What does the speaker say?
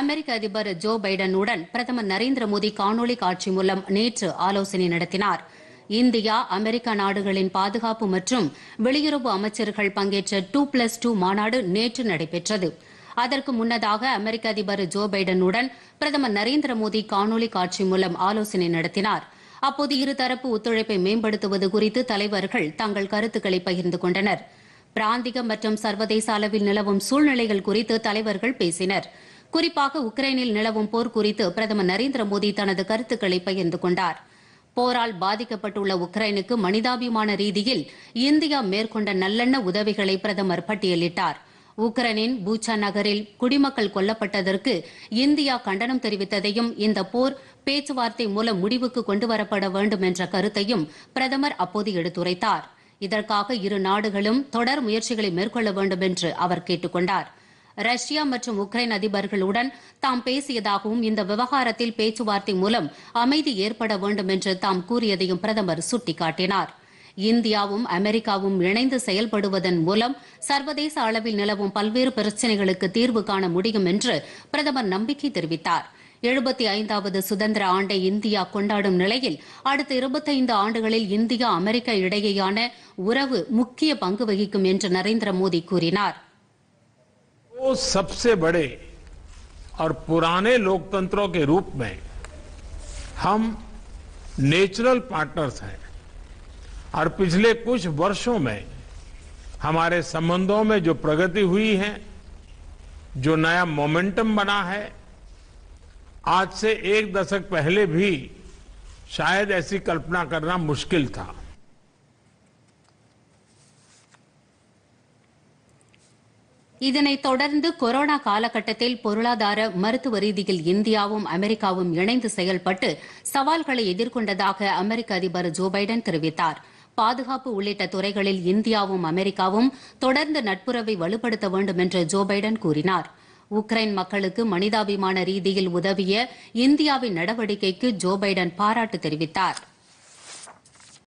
அமெரிக்க அதிபர் ஜோ பைடனுடன் பிரதமர் நரேந்திர மோடி காணொலி காட்சி மூலம் நேற்று ஆலோசனை நடத்தினார் இந்தியா அமெரிக்க நாடுகளின் பாதுகாப்பு மற்றும் வெளியுறவு அமைச்சர்கள் பங்கேற்ற டூ பிளஸ் டூ மாநாடு நேற்று நடைபெற்றது அதற்கு முன்னதாக அமெரிக்க அதிபர் ஜோ பைடனுடன் பிரதமர் நரேந்திர மோடி காணொலி காட்சி மூலம் ஆலோசனை நடத்தினார் அப்போது இருதரப்பு ஒத்துழைப்பை மேம்படுத்துவது குறித்து தலைவர்கள் தங்கள் கருத்துக்களை பகிர்ந்து கொண்டனர் பிராந்திக மற்றும் சர்வதேச அளவில் நிலவும் சூழ்நிலைகள் குறித்து தலைவர்கள் பேசினா் குறிப்பாக உக்ரைனில் நிலவும் போர் குறித்து பிரதமர் நரேந்திர மோடி தனது கருத்துக்களை பகிர்ந்து கொண்டார் போரால் பாதிக்கப்பட்டுள்ள உக்ரைனுக்கு மனிதாபிமான ரீதியில் இந்தியா மேற்கொண்ட நல்லெண்ண உதவிகளை பிரதமர் பட்டியலிட்டார் உக்ரைனின் பூச்சா நகரில் குடிமக்கள் கொல்லப்பட்டதற்கு இந்தியா கண்டனம் தெரிவித்ததையும் இந்த போர் பேச்சுவார்த்தை மூலம் முடிவுக்கு கொண்டுவரப்பட வேண்டும் என்ற கருத்தையும் பிரதமர் அப்போது எடுத்துரைத்தார் இதற்காக இரு நாடுகளும் தொடர் முயற்சிகளை மேற்கொள்ள வேண்டும் என்று அவர் கொண்டாா் ரஷ்யா மற்றும் உக்ரைன் அதிபர்களுடன் தாம் பேசியதாகவும் இந்த விவகாரத்தில் பேச்சுவார்த்தை மூலம் அமைதி ஏற்பட வேண்டும் என்று தாம் கூறியதையும் பிரதமர் சுட்டிக்காட்டினார் இந்தியாவும் அமெரிக்காவும் இணைந்து செயல்படுவதன் மூலம் சர்வதேச அளவில் நிலவும் பல்வேறு பிரச்சினைகளுக்கு தீர்வு காண முடியும் என்று பிரதமர் நம்பிக்கை தெரிவித்தார் எழுபத்தி ஐந்தாவது சுதந்திர ஆண்டை இந்தியா கொண்டாடும் நிலையில் அடுத்த இருபத்தைந்து ஆண்டுகளில் இந்தியா அமெரிக்கா இடையேயான உறவு முக்கிய பங்கு வகிக்கும் என்று நரேந்திர மோடி கூறினாா் सबसे बड़े और पुराने लोकतंत्रों के रूप में हम नेचुरल पार्टनर्स हैं और पिछले कुछ वर्षों में हमारे संबंधों में जो प्रगति हुई है जो नया मोमेंटम बना है आज से एक दशक पहले भी शायद ऐसी कल्पना करना मुश्किल था இதனைத் தொடர்ந்து கொரோனா காலகட்டத்தில் பொருளாதார மருத்துவ ரீதியில் இந்தியாவும் அமெரிக்காவும் இணைந்து செயல்பட்டு சவால்களை எதிர்கொண்டதாக அமெரிக்க அதிபர் ஜோ பைடன் தெரிவித்தார் பாதுகாப்பு உள்ளிட்ட துறைகளில் இந்தியாவும் அமெரிக்காவும் தொடர்ந்து நட்புறவை வலுப்படுத்த வேண்டும் என்று ஜோ பைடன் கூறினார் உக்ரைன் மக்களுக்கு மனிதாபிமான ரீதியில் உதவிய இந்தியாவின் நடவடிக்கைக்கு ஜோ பைடன் பாராட்டு தெரிவித்தாா்